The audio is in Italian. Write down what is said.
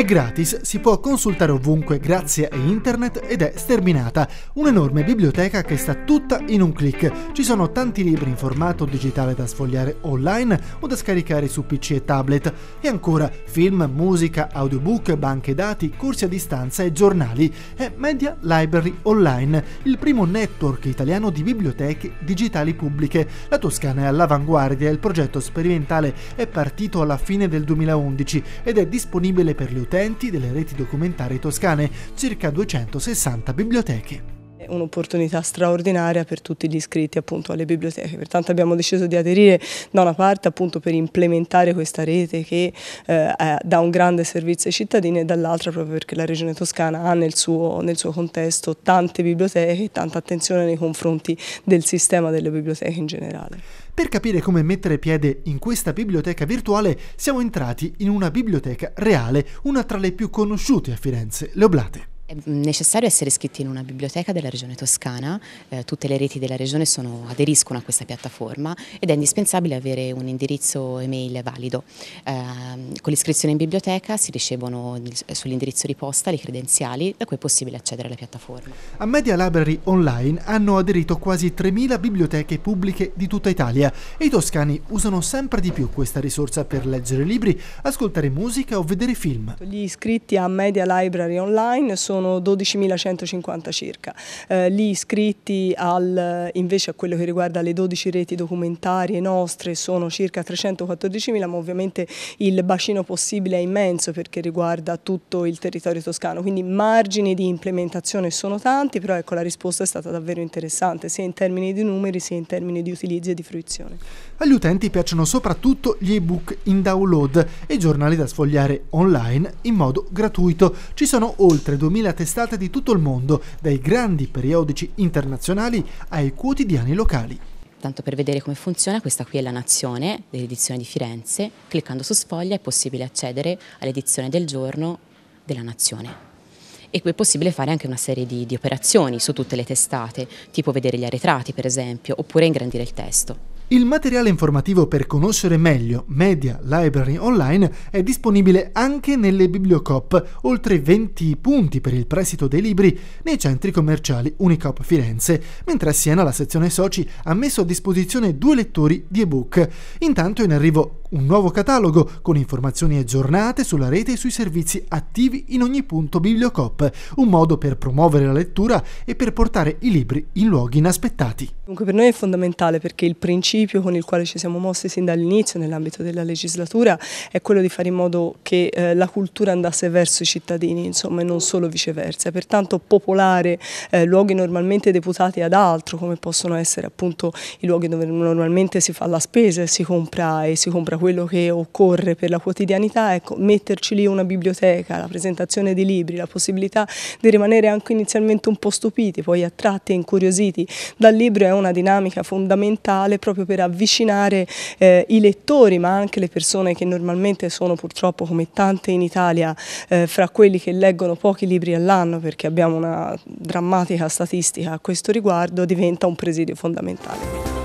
È gratis, si può consultare ovunque grazie a internet ed è sterminata, un'enorme biblioteca che sta tutta in un clic. Ci sono tanti libri in formato digitale da sfogliare online o da scaricare su PC e tablet e ancora film, musica, audiobook, banche dati, corsi a distanza e giornali. È Media Library Online, il primo network italiano di biblioteche digitali pubbliche. La Toscana è all'avanguardia, il progetto sperimentale è partito alla fine del 2011 ed è disponibile per gli utenti utenti delle reti documentarie toscane, circa 260 biblioteche un'opportunità straordinaria per tutti gli iscritti appunto alle biblioteche. Pertanto abbiamo deciso di aderire da una parte appunto per implementare questa rete che eh, dà un grande servizio ai cittadini e dall'altra proprio perché la Regione Toscana ha nel suo, nel suo contesto tante biblioteche e tanta attenzione nei confronti del sistema delle biblioteche in generale. Per capire come mettere piede in questa biblioteca virtuale siamo entrati in una biblioteca reale, una tra le più conosciute a Firenze, le Oblate. È necessario essere iscritti in una biblioteca della regione toscana, eh, tutte le reti della regione sono, aderiscono a questa piattaforma ed è indispensabile avere un indirizzo email valido. Eh, con l'iscrizione in biblioteca si ricevono sull'indirizzo di posta le credenziali da cui è possibile accedere alla piattaforma. A Media Library Online hanno aderito quasi 3.000 biblioteche pubbliche di tutta Italia e i toscani usano sempre di più questa risorsa per leggere libri, ascoltare musica o vedere film. Gli iscritti a Media Library Online sono sono 12.150 circa. Eh, gli iscritti al, invece a quello che riguarda le 12 reti documentarie nostre sono circa 314.000, ma ovviamente il bacino possibile è immenso perché riguarda tutto il territorio toscano, quindi margini di implementazione sono tanti, però ecco la risposta è stata davvero interessante, sia in termini di numeri sia in termini di utilizzo e di fruizione. Agli utenti piacciono soprattutto gli ebook in download e i giornali da sfogliare online in modo gratuito. Ci sono oltre 2000 a testate di tutto il mondo, dai grandi periodici internazionali ai quotidiani locali. Tanto per vedere come funziona, questa qui è la Nazione dell'edizione di Firenze. Cliccando su sfoglia è possibile accedere all'edizione del giorno della Nazione e qui è possibile fare anche una serie di, di, operazioni su tutte le testate, tipo vedere gli arretrati per esempio, oppure ingrandire il testo. Il materiale informativo per conoscere meglio Media Library Online è disponibile anche nelle bibliocop, oltre 20 punti per il prestito dei libri nei centri commerciali Unicop Firenze, mentre a Siena la sezione soci ha messo a disposizione due lettori di ebook. Intanto è in arrivo un nuovo catalogo con informazioni aggiornate sulla rete e sui servizi attivi in ogni punto Bibliocop, un modo per promuovere la lettura e per portare i libri in luoghi inaspettati. Dunque per noi è fondamentale perché il principio con il quale ci siamo mossi sin dall'inizio nell'ambito della legislatura è quello di fare in modo che eh, la cultura andasse verso i cittadini, insomma, e non solo viceversa. Pertanto popolare eh, luoghi normalmente deputati ad altro, come possono essere appunto i luoghi dove normalmente si fa la spesa e si compra e si compra quello che occorre per la quotidianità, ecco, metterci lì una biblioteca, la presentazione di libri, la possibilità di rimanere anche inizialmente un po' stupiti, poi attratti e incuriositi dal libro è una dinamica fondamentale proprio per avvicinare eh, i lettori ma anche le persone che normalmente sono purtroppo come tante in Italia eh, fra quelli che leggono pochi libri all'anno perché abbiamo una drammatica statistica a questo riguardo diventa un presidio fondamentale.